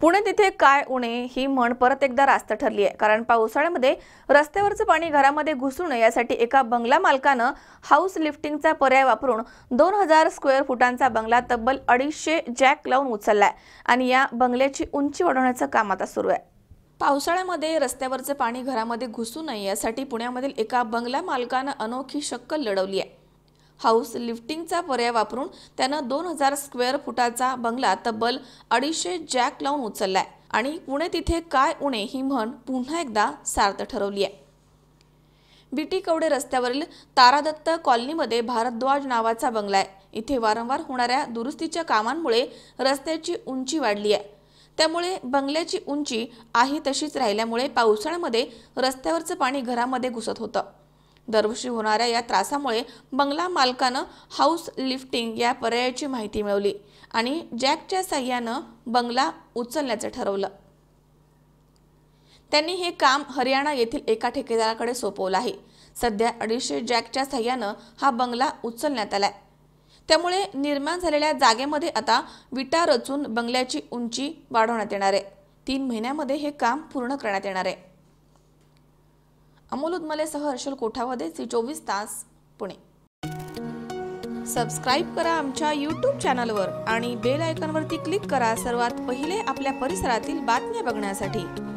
पुणे तिथे काय उणे ही म्हण परत एकदा रास्त ठरली आहे कारण पावसाळ्यामध्ये रस्त्यावरचं पाणी घरामध्ये घुसू नये यासाठी एका बंगला मालकानं हाऊस लिफ्टिंगचा पर्याय वापरून दोन हजार स्क्वेअर फुटांचा बंगला तब्बल अडीचशे जॅक लावून उचललाय आणि या बंगल्याची उंची वाढवण्याचं काम आता सुरू आहे पावसाळ्यामध्ये रस्त्यावरचं पाणी घरामध्ये घुसू नये यासाठी पुण्यामधील एका बंगला मालकानं अनोखी शक्कल लढवली आहे हाऊस लिफ्टिंगचा पर्याय वापरून त्यानं दोन हजार स्क्वेअर फुटाचा बंगला तब्बल अडीचशे जॅक लावून उचललाय आणि पुणे तिथे काय उणे ही म्हण पुन्हा एकदा सार्थ ठरवली आहे बीटी कवडे रस्त्यावरील तारादत्त कॉलनीमध्ये भारद्वाज नावाचा बंगला आहे इथे वारंवार होणाऱ्या दुरुस्तीच्या कामांमुळे रस्त्याची उंची वाढली आहे त्यामुळे बंगल्याची उंची आहे तशीच राहिल्यामुळे पावसाळ्यामध्ये रस्त्यावरचं पाणी घरामध्ये घुसत होतं दरवर्षी होणाऱ्या या त्रासामुळे बंगला मालकानं हाऊस लिफ्टिंग या पर्यायाची माहिती मिळवली आणि जॅकच्या साह्यानं बंगला उचलण्याचं ठरवलं त्यांनी हे काम हरियाणा येथील एका ठेकेदाराकडे सोपवलं आहे सध्या अडीचशे जॅकच्या सह्यानं हा बंगला उचलण्यात आलाय त्यामुळे निर्माण झालेल्या जागेमध्ये आता विटा रचून बंगल्याची उंची वाढवण्यात येणार आहे तीन महिन्यामध्ये हे काम पूर्ण करण्यात येणार आहे अमोल उदमलेसह हर्षल सी चोवीस तास पुणे सबस्क्राईब करा आमच्या यूट्यूब चॅनलवर आणि बेल आयकॉनवरती क्लिक करा सर्वात पहिले आपल्या परिसरातील बातम्या बघण्यासाठी